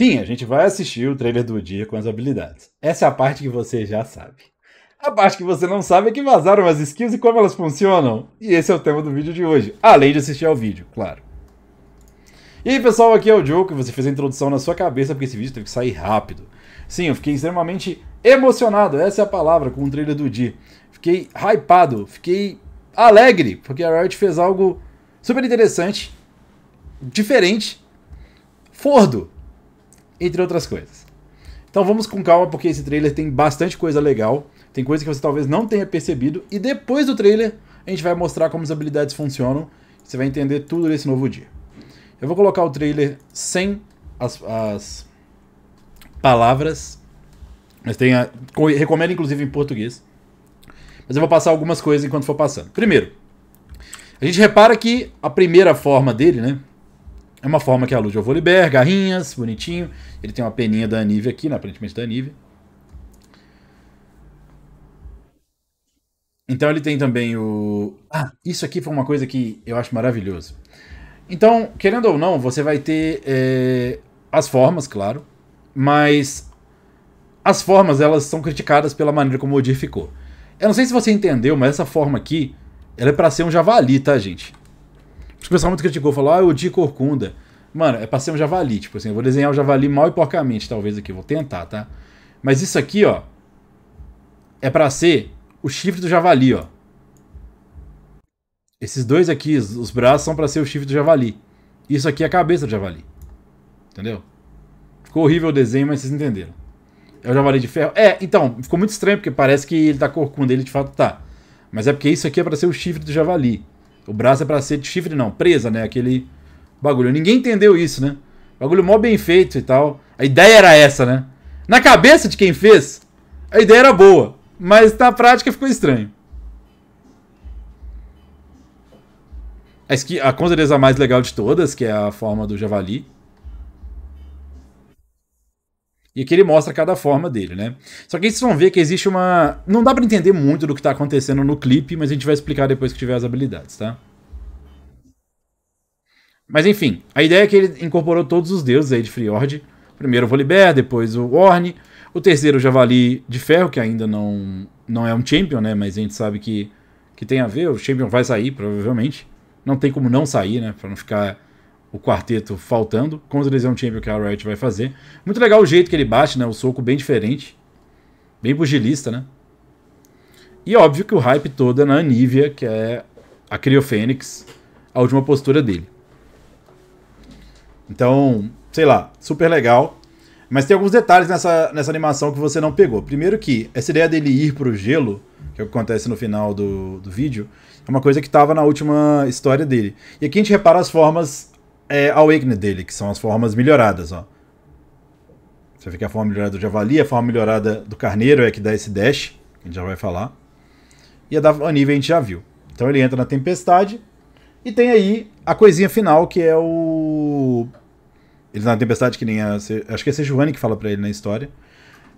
Sim, a gente vai assistir o trailer do dia com as habilidades. Essa é a parte que você já sabe. A parte que você não sabe é que vazaram as skills e como elas funcionam. E esse é o tema do vídeo de hoje, além de assistir ao vídeo, claro. E aí pessoal, aqui é o Joe, que você fez a introdução na sua cabeça porque esse vídeo teve que sair rápido. Sim, eu fiquei extremamente emocionado, essa é a palavra, com o trailer do dia. Fiquei hypado, fiquei alegre, porque a Riot fez algo super interessante, diferente, fordo, entre outras coisas. Então vamos com calma, porque esse trailer tem bastante coisa legal, tem coisa que você talvez não tenha percebido, e depois do trailer a gente vai mostrar como as habilidades funcionam, você vai entender tudo nesse novo dia. Eu vou colocar o trailer sem as, as palavras, mas tem a, recomendo inclusive em português, mas eu vou passar algumas coisas enquanto for passando. Primeiro, a gente repara que a primeira forma dele, né, é uma forma que alude ao volibear, garrinhas, bonitinho. Ele tem uma peninha da Anívia aqui, né? aparentemente da Anívia. Então ele tem também o. Ah, isso aqui foi uma coisa que eu acho maravilhoso. Então, querendo ou não, você vai ter é... as formas, claro, mas as formas elas são criticadas pela maneira como o Odir ficou. Eu não sei se você entendeu, mas essa forma aqui, ela é para ser um javali, tá, gente? o pessoal muito criticou, falou, ah, eu odio corcunda. Mano, é pra ser um javali, tipo assim, eu vou desenhar o um javali mal e porcamente, talvez aqui, vou tentar, tá? Mas isso aqui, ó, é pra ser o chifre do javali, ó. Esses dois aqui, os braços, são pra ser o chifre do javali. Isso aqui é a cabeça do javali. Entendeu? Ficou horrível o desenho, mas vocês entenderam. É o javali de ferro? É, então, ficou muito estranho, porque parece que ele tá corcunda, ele de fato tá. Mas é porque isso aqui é pra ser o chifre do javali. O braço é pra ser de chifre, não. Presa, né? Aquele bagulho. Ninguém entendeu isso, né? Bagulho mó bem feito e tal. A ideia era essa, né? Na cabeça de quem fez, a ideia era boa. Mas na prática ficou estranho. A, esqui, a com certeza a mais legal de todas, que é a forma do javali. E aqui ele mostra cada forma dele, né? Só que aí vocês vão ver que existe uma. Não dá para entender muito do que tá acontecendo no clipe, mas a gente vai explicar depois que tiver as habilidades, tá? Mas enfim, a ideia é que ele incorporou todos os deuses aí de Friord. Primeiro o Volibear, depois o Orne. O terceiro o Javali de Ferro, que ainda não, não é um Champion, né? Mas a gente sabe que, que tem a ver. O Champion vai sair, provavelmente. Não tem como não sair, né? Pra não ficar o quarteto faltando, com os lesão champion que a Riot vai fazer. Muito legal o jeito que ele bate, né? O soco bem diferente. Bem bugilista, né? E óbvio que o hype todo é na Anivia, que é a Criofênix, a última postura dele. Então, sei lá, super legal. Mas tem alguns detalhes nessa, nessa animação que você não pegou. Primeiro que essa ideia dele ir pro gelo, que, é que acontece no final do, do vídeo, é uma coisa que estava na última história dele. E aqui a gente repara as formas é, Awakened dele, que são as formas melhoradas, ó. Você vê que a forma melhorada do Javali, a forma melhorada do Carneiro é que dá esse dash, que a gente já vai falar. E a da Anive a gente já viu. Então ele entra na Tempestade, e tem aí a coisinha final, que é o... Ele tá na Tempestade, que nem a... Acho que é a Sejuani que fala pra ele na história.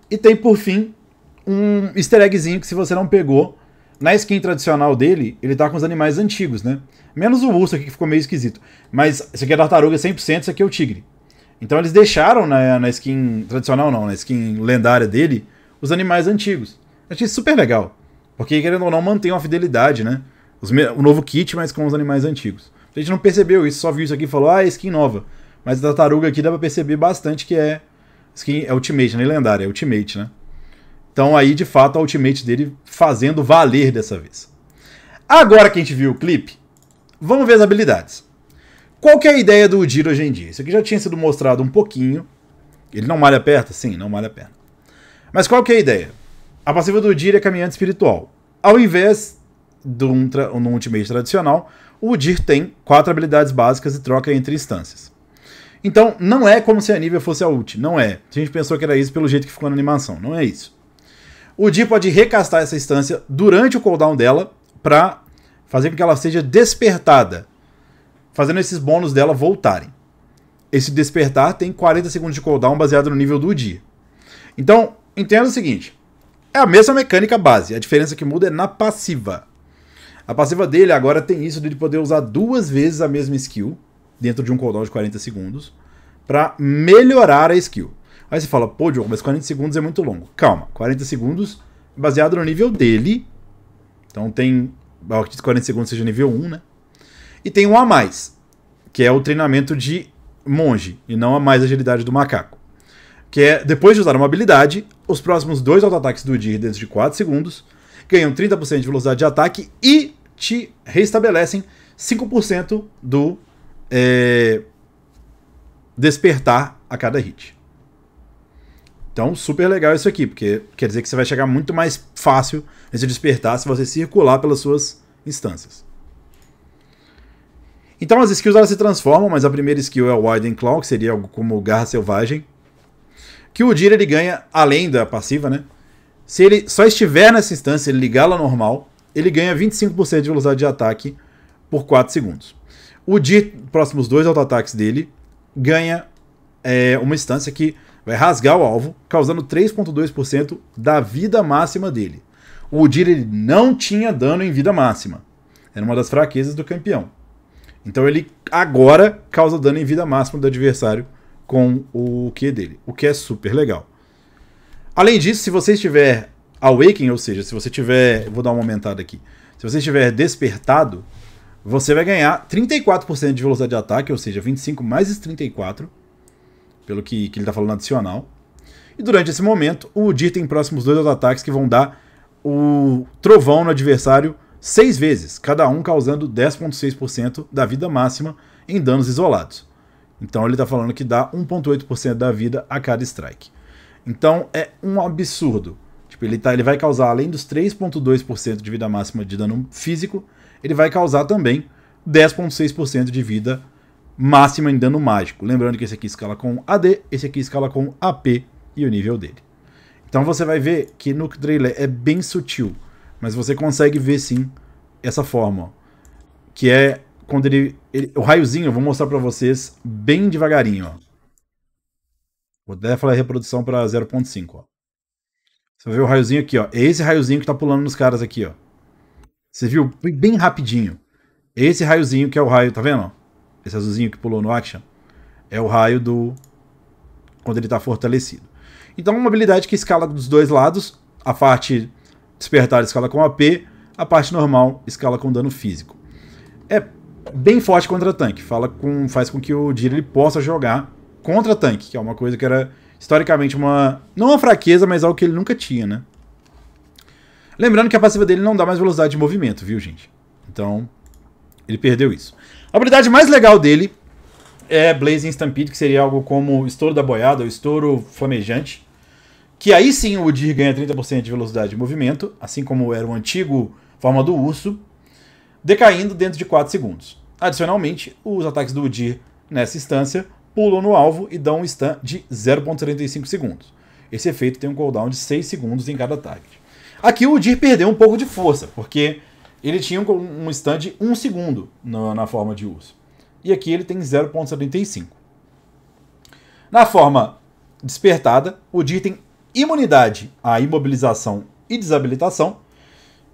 E tem, por fim, um easter eggzinho que se você não pegou, na skin tradicional dele, ele tá com os animais antigos, né? Menos o urso aqui que ficou meio esquisito. Mas isso aqui é tartaruga 100%, isso aqui é o tigre. Então eles deixaram na, na skin tradicional, não, na skin lendária dele, os animais antigos. Achei super legal. Porque, querendo ou não, mantém uma fidelidade, né? Os, o novo kit, mas com os animais antigos. A gente não percebeu isso, só viu isso aqui e falou, ah, é skin nova. Mas a tartaruga aqui dá pra perceber bastante que é skin é Ultimate, nem né? lendária, é Ultimate, né? Então aí, de fato, a ultimate dele fazendo valer dessa vez. Agora que a gente viu o clipe, vamos ver as habilidades. Qual que é a ideia do Udyr hoje em dia? Isso aqui já tinha sido mostrado um pouquinho. Ele não malha a Sim, não malha a perna. Mas qual que é a ideia? A passiva do Udyr é caminhante espiritual. Ao invés de um, um ultimate tradicional, o Udyr tem quatro habilidades básicas e troca entre instâncias. Então, não é como se a Nivea fosse a ult, não é. A gente pensou que era isso pelo jeito que ficou na animação, não é isso. O Di pode recastar essa instância durante o cooldown dela para fazer com que ela seja despertada, fazendo esses bônus dela voltarem. Esse despertar tem 40 segundos de cooldown baseado no nível do Di. Então, entenda o seguinte: é a mesma mecânica base, a diferença que muda é na passiva. A passiva dele agora tem isso de poder usar duas vezes a mesma skill dentro de um cooldown de 40 segundos para melhorar a skill. Aí você fala, pô, Diogo, mas 40 segundos é muito longo. Calma, 40 segundos é baseado no nível dele. Então tem. Eu acredito que 40 segundos seja nível 1, né? E tem um a mais, que é o treinamento de monge, e não a mais agilidade do macaco. Que é, depois de usar uma habilidade, os próximos dois auto-ataques do dia, dentro de 4 segundos ganham 30% de velocidade de ataque e te restabelecem 5% do é, despertar a cada hit. Então, super legal isso aqui, porque quer dizer que você vai chegar muito mais fácil nesse despertar se você circular pelas suas instâncias. Então as skills elas se transformam, mas a primeira skill é o Widen Claw, que seria algo como Garra Selvagem. Que o Jira ele ganha, além da passiva, né? Se ele só estiver nessa instância, ele ligá-la normal, ele ganha 25% de velocidade de ataque por 4 segundos. O Jir, próximos dois auto-ataques dele, ganha é, uma instância que vai rasgar o alvo, causando 3,2% da vida máxima dele. O Udir ele não tinha dano em vida máxima. Era uma das fraquezas do campeão. Então ele agora causa dano em vida máxima do adversário com o Q dele, o que é super legal. Além disso, se você estiver awaken, ou seja, se você tiver, vou dar uma aumentada aqui. Se você estiver despertado, você vai ganhar 34% de velocidade de ataque, ou seja, 25 mais 34 pelo que, que ele está falando adicional. E durante esse momento, o Udir tem próximos dois ataques que vão dar o trovão no adversário seis vezes, cada um causando 10,6% da vida máxima em danos isolados. Então ele está falando que dá 1,8% da vida a cada strike. Então é um absurdo. Tipo, ele, tá, ele vai causar, além dos 3,2% de vida máxima de dano físico, ele vai causar também 10,6% de vida máxima em dano mágico. Lembrando que esse aqui escala com AD, esse aqui escala com AP e o nível dele. Então você vai ver que no trailer é bem sutil, mas você consegue ver sim essa forma, que é quando ele, ele, o raiozinho eu vou mostrar para vocês bem devagarinho, ó. Vou até falar a reprodução para 0.5, Você vai ver o raiozinho aqui, ó. É esse raiozinho que tá pulando nos caras aqui, ó. Você viu? Bem rapidinho. É esse raiozinho que é o raio, tá vendo? esse azulzinho que pulou no action, é o raio do. quando ele está fortalecido. Então, é uma habilidade que escala dos dois lados, a parte despertar escala com AP, a parte normal escala com dano físico. É bem forte contra tanque, fala com, faz com que o Jira ele possa jogar contra tanque, que é uma coisa que era historicamente uma não uma fraqueza, mas algo que ele nunca tinha, né? Lembrando que a passiva dele não dá mais velocidade de movimento, viu, gente? Então, ele perdeu isso. A habilidade mais legal dele é Blazing Stampede, que seria algo como estouro da boiada ou estouro flamejante. Que aí sim o Udir ganha 30% de velocidade de movimento, assim como era o antigo forma do urso, decaindo dentro de 4 segundos. Adicionalmente, os ataques do Udir nessa instância pulam no alvo e dão um stun de 0.35 segundos. Esse efeito tem um cooldown de 6 segundos em cada target. Aqui o Udir perdeu um pouco de força, porque ele tinha um stand 1 um segundo na, na forma de urso. E aqui ele tem 0,75. Na forma despertada, o DIR tem imunidade à imobilização e desabilitação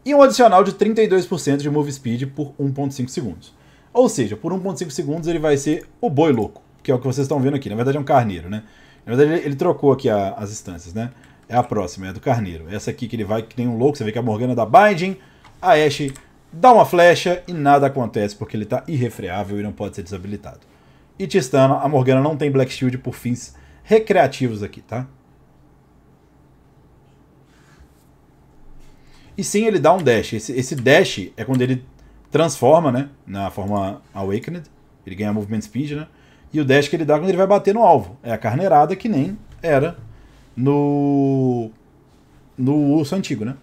e um adicional de 32% de move speed por 1.5 segundos. Ou seja, por 1.5 segundos ele vai ser o boi louco, que é o que vocês estão vendo aqui. Na verdade é um carneiro, né? Na verdade ele, trocou aqui a, as instâncias, né? É a próxima, é a do carneiro. Essa aqui que ele vai que tem um louco, você vê que a Morgana dá binding, a Ashe dá uma flecha e nada acontece porque ele está irrefreável e não pode ser desabilitado. E Tistana, a Morgana não tem Black Shield por fins recreativos aqui, tá? E sim, ele dá um dash. Esse, esse dash é quando ele transforma, né? Na forma Awakened. Ele ganha movement speed, né? E o dash que ele dá quando ele vai bater no alvo. É a carneirada que nem era no. No urso antigo, né?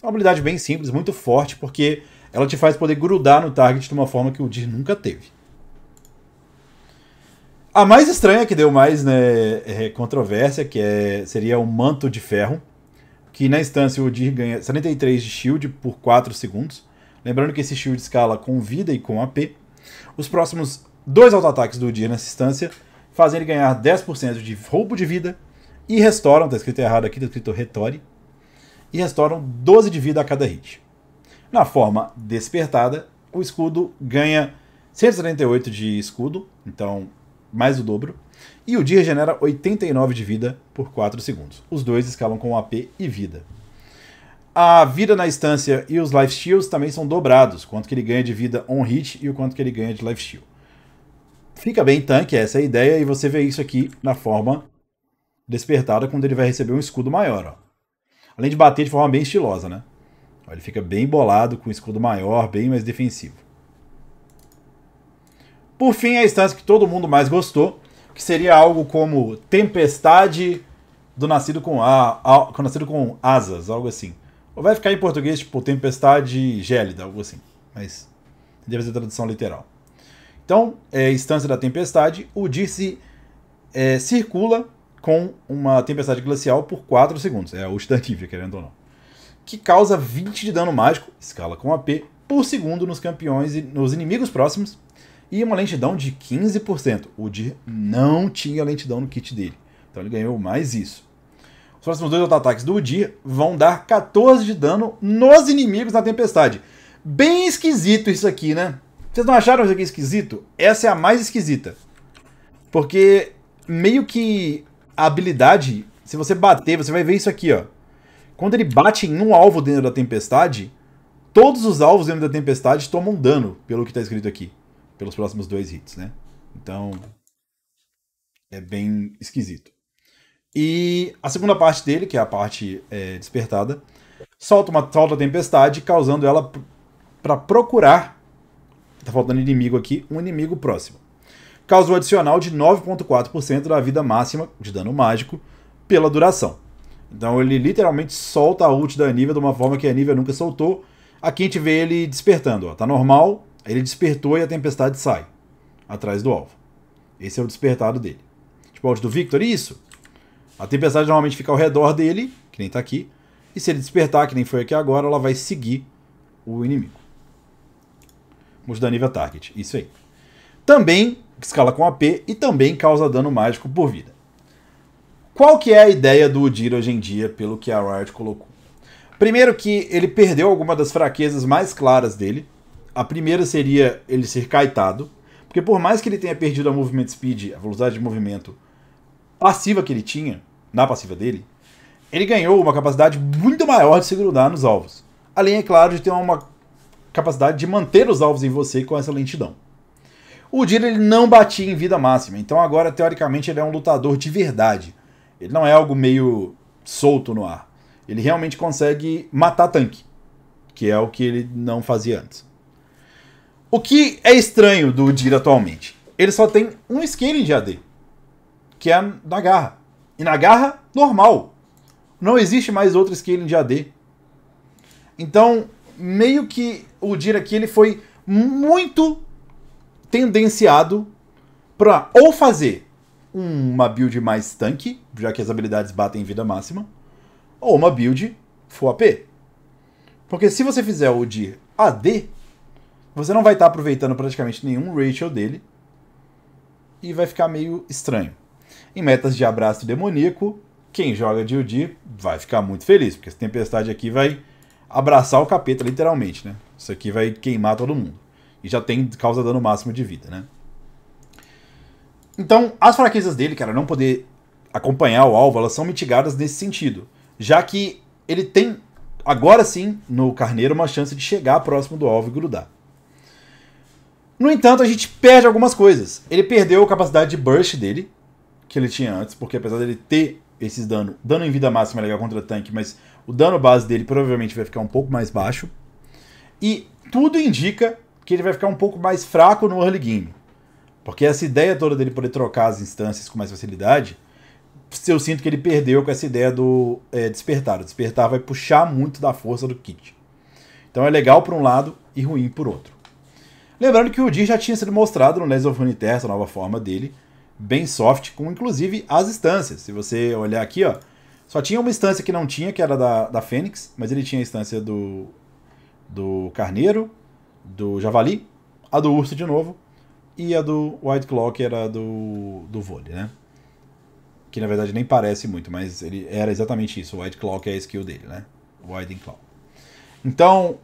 É uma habilidade bem simples, muito forte, porque ela te faz poder grudar no target de uma forma que o Dir nunca teve. A mais estranha que deu mais né, é, controvérsia, que é, seria o Manto de Ferro, que na instância o Dir ganha 73 de shield por 4 segundos. Lembrando que esse shield escala com vida e com AP. Os próximos dois auto-ataques do Dir nessa instância fazem ele ganhar 10% de roubo de vida e restauram, tá escrito errado aqui, tá escrito retore, e restauram 12 de vida a cada hit. Na forma despertada, o escudo ganha 178 de escudo, então mais o dobro, e o dia regenera 89 de vida por 4 segundos. Os dois escalam com AP e vida. A vida na instância e os life shields também são dobrados, quanto que ele ganha de vida on hit e o quanto que ele ganha de life shield. Fica bem tanque essa é a ideia e você vê isso aqui na forma despertada quando ele vai receber um escudo maior, ó. Além de bater de forma bem estilosa, né? Ele fica bem bolado, com um escudo maior, bem mais defensivo. Por fim, a instância que todo mundo mais gostou, que seria algo como Tempestade do Nascido com, a, a nascido com Asas, algo assim. Ou vai ficar em português, tipo, Tempestade Gélida, algo assim. Mas deve ser tradução literal. Então, é, instância da tempestade, o Dirce é, circula com uma tempestade glacial por 4 segundos. É a Ustanívia, querendo ou não. Que causa 20 de dano mágico, escala com AP, por segundo nos campeões e nos inimigos próximos. E uma lentidão de 15%. O Dir não tinha lentidão no kit dele. Então ele ganhou mais isso. Os próximos dois auto-ataques do Udir vão dar 14 de dano nos inimigos na tempestade. Bem esquisito isso aqui, né? Vocês não acharam isso aqui esquisito? Essa é a mais esquisita. Porque meio que a habilidade, se você bater, você vai ver isso aqui, ó. Quando ele bate em um alvo dentro da tempestade, todos os alvos dentro da tempestade tomam dano, pelo que tá escrito aqui. Pelos próximos dois hits, né? Então, é bem esquisito. E a segunda parte dele, que é a parte é, despertada, solta uma solta a tempestade, causando ela para procurar. Tá faltando inimigo aqui, um inimigo próximo causa um adicional de 9,4% da vida máxima de dano mágico pela duração. Então ele literalmente solta a ult da Anivia de uma forma que a Anivia nunca soltou. Aqui a gente vê ele despertando. Ó. Tá normal, ele despertou e a tempestade sai atrás do alvo. Esse é o despertado dele. Tipo, a ult do Victor, isso. A tempestade normalmente fica ao redor dele, que nem tá aqui. E se ele despertar, que nem foi aqui agora, ela vai seguir o inimigo. Ult da Anivia Target, isso aí. Também escala com AP e também causa dano mágico por vida. Qual que é a ideia do Udyr hoje em dia, pelo que a Riot colocou? Primeiro que ele perdeu alguma das fraquezas mais claras dele. A primeira seria ele ser caetado, porque por mais que ele tenha perdido a movement speed, a velocidade de movimento passiva que ele tinha, na passiva dele, ele ganhou uma capacidade muito maior de se grudar nos alvos. Além, é claro, de ter uma capacidade de manter os alvos em você com essa lentidão o Dira ele não batia em vida máxima, então agora teoricamente ele é um lutador de verdade. Ele não é algo meio solto no ar. Ele realmente consegue matar tanque, que é o que ele não fazia antes. O que é estranho do Dira atualmente? Ele só tem um scaling de AD, que é na garra. E na garra, normal. Não existe mais outro scaling de AD. Então, meio que o Dira aqui ele foi muito tendenciado para ou fazer uma build mais tanque, já que as habilidades batem em vida máxima, ou uma build full AP. Porque se você fizer o de AD, você não vai estar tá aproveitando praticamente nenhum ratio dele e vai ficar meio estranho. Em metas de abraço demoníaco, quem joga de UD vai ficar muito feliz, porque essa tempestade aqui vai abraçar o capeta literalmente, né? Isso aqui vai queimar todo mundo e já tem causa dano máximo de vida, né? Então, as fraquezas dele, cara, não poder acompanhar o alvo, elas são mitigadas nesse sentido, já que ele tem agora sim no carneiro uma chance de chegar próximo do alvo e grudar. No entanto, a gente perde algumas coisas. Ele perdeu a capacidade de burst dele, que ele tinha antes, porque apesar dele ter esses dano, dano em vida máxima é legal contra tanque, mas o dano base dele provavelmente vai ficar um pouco mais baixo. E tudo indica que ele vai ficar um pouco mais fraco no early game. Porque essa ideia toda dele poder trocar as instâncias com mais facilidade, eu sinto que ele perdeu com essa ideia do é, despertar. O despertar vai puxar muito da força do kit. Então é legal por um lado e ruim por outro. Lembrando que o Dir já tinha sido mostrado no Les of Runeterra, essa nova forma dele, bem soft, com inclusive as instâncias. Se você olhar aqui, ó, só tinha uma instância que não tinha, que era da, da Fênix, mas ele tinha a instância do, do Carneiro, do javali, a do urso de novo e a do White Claw, que era do, do vôlei, né? Que na verdade nem parece muito, mas ele era exatamente isso. O White Claw que é a skill dele, né? White Claw. Então,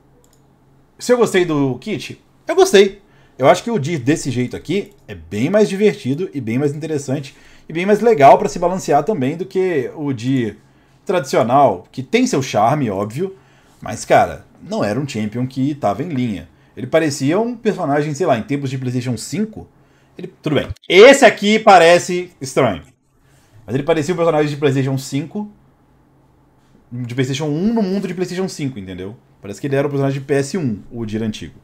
se eu gostei do kit, eu gostei. Eu acho que o Dir desse jeito aqui é bem mais divertido e bem mais interessante e bem mais legal para se balancear também do que o Dir tradicional, que tem seu charme, óbvio, mas cara, não era um champion que estava em linha. Ele parecia um personagem, sei lá, em tempos de PlayStation 5. Ele, tudo bem. Esse aqui parece estranho. Mas ele parecia um personagem de PlayStation 5. De PlayStation 1 no mundo de PlayStation 5, entendeu? Parece que ele era um personagem de PS1, o Dir antigo.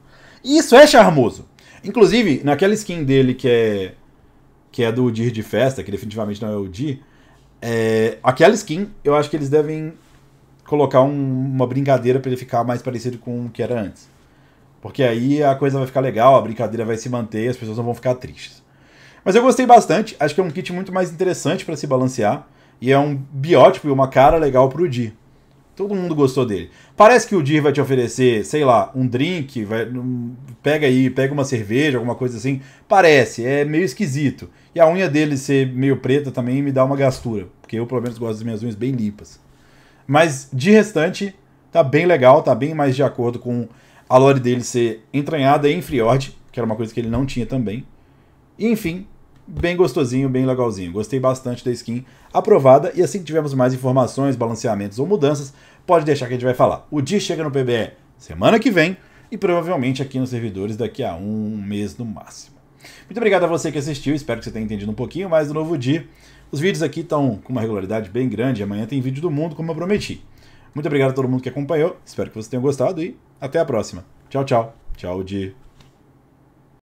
Isso é charmoso. Inclusive, naquela skin dele que é que é do Dir de festa, que definitivamente não é o Dir, é, aquela skin, eu acho que eles devem colocar um, uma brincadeira para ele ficar mais parecido com o que era antes. Porque aí a coisa vai ficar legal, a brincadeira vai se manter, as pessoas não vão ficar tristes. Mas eu gostei bastante, acho que é um kit muito mais interessante para se balancear. E é um biótipo e uma cara legal pro Dir. Todo mundo gostou dele. Parece que o Dir vai te oferecer, sei lá, um drink, vai, um, pega aí, pega uma cerveja, alguma coisa assim. Parece, é meio esquisito. E a unha dele ser meio preta também me dá uma gastura. Porque eu, pelo menos, gosto das minhas unhas bem limpas. Mas, de restante, tá bem legal, tá bem mais de acordo com a lore dele ser entranhada em Friord, que era uma coisa que ele não tinha também. E, enfim, bem gostosinho, bem legalzinho. Gostei bastante da skin aprovada e assim que tivermos mais informações, balanceamentos ou mudanças, pode deixar que a gente vai falar. O dia chega no PBE semana que vem e provavelmente aqui nos servidores daqui a um mês no máximo. Muito obrigado a você que assistiu, espero que você tenha entendido um pouquinho mais do novo dia. Os vídeos aqui estão com uma regularidade bem grande, amanhã tem vídeo do mundo, como eu prometi. Muito obrigado a todo mundo que acompanhou. Espero que você tenha gostado e até a próxima. Tchau, tchau. Tchau de